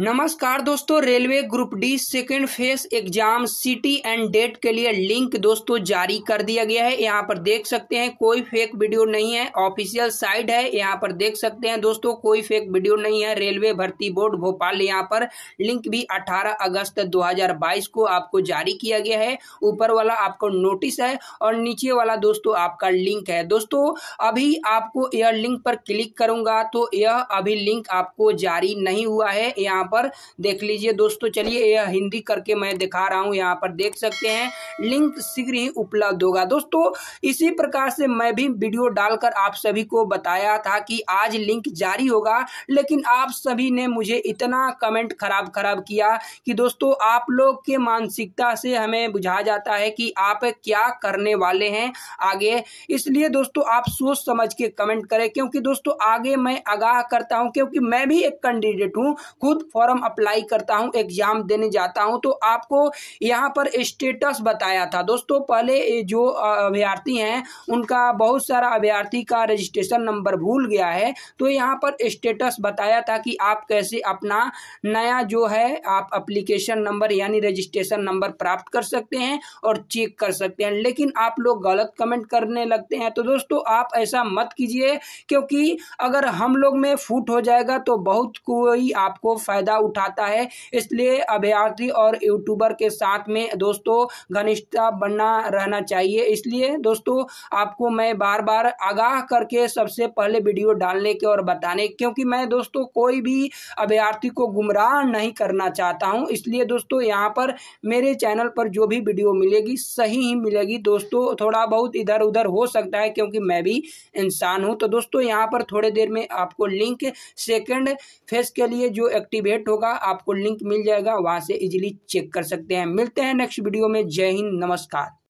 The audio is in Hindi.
नमस्कार दोस्तों railway group D second phase exam city and date के लिए लिंक दोस्तों जारी कर दिया गया है यहाँ पर देख सकते हैं कोई फेक वीडियो नहीं है ऑफिशियल साइट है यहाँ पर देख सकते हैं दोस्तों कोई फेक वीडियो नहीं है रेलवे भर्ती बोर्ड भोपाल यहाँ पर लिंक भी 18 अगस्त 2022 को आपको जारी किया गया है ऊपर वाला आपको नोटिस है और नीचे वाला दोस्तों आपका लिंक है दोस्तों अभी आपको यह लिंक पर क्लिक करूंगा तो यह अभी लिंक आपको जारी नहीं हुआ है यहाँ यहाँ पर देख लीजिए दोस्तों चलिए यह हिंदी करके मैं दिखा रहा हूँ यहाँ पर देख सकते हैं लिंक शीघ्र ही उपलब्ध होगा दोस्तों इसी प्रकार से मैं भी वीडियो डालकर आप सभी को बताया था कि आज लिंक जारी होगा लेकिन आप सभी ने मुझे इतना कमेंट खराब खराब किया कि दोस्तों आप लोग के मानसिकता से हमें बुझा जाता है कि आप क्या करने वाले हैं आगे इसलिए दोस्तों आप सोच समझ के कमेंट करें क्योंकि दोस्तों आगे मैं आगाह करता हूं क्योंकि मैं भी एक कैंडिडेट हूं खुद फॉर्म अप्लाई करता हूँ एग्ज़ाम देने जाता हूँ तो आपको यहाँ पर स्टेटस बताया था दोस्तों पहले जो अभ्यर्थी हैं उनका बहुत सारा अभ्यर्थी का रजिस्ट्रेशन नंबर भूल गया है तो यहाँ पर स्टेटस बताया था कि आप कैसे अपना नया जो है आप अप्लीकेशन नंबर यानी रजिस्ट्रेशन नंबर प्राप्त कर सकते हैं और चेक कर सकते हैं लेकिन आप लोग गलत कमेंट करने लगते हैं तो दोस्तों आप ऐसा मत कीजिए क्योंकि अगर हम लोग में फूट हो जाएगा तो बहुत कोई आपको फायदा फ़ायदा उठाता है इसलिए अभ्यार्थी और यूट्यूबर के साथ में दोस्तों घनिष्ठता बनना रहना चाहिए इसलिए दोस्तों आपको मैं बार बार आगाह करके सबसे पहले वीडियो डालने के और बताने क्योंकि मैं दोस्तों कोई भी अभ्यार्थी को गुमराह नहीं करना चाहता हूँ इसलिए दोस्तों यहाँ पर मेरे चैनल पर जो भी वीडियो मिलेगी सही ही मिलेगी दोस्तों थोड़ा बहुत इधर उधर हो सकता है क्योंकि मैं भी इंसान हूँ तो दोस्तों यहाँ पर थोड़ी देर में आपको लिंक सेकेंड फेस के लिए जो एक्टिवेट अपडेट होगा आपको लिंक मिल जाएगा वहाँ से इजीली चेक कर सकते हैं मिलते हैं नेक्स्ट वीडियो में जय हिंद नमस्कार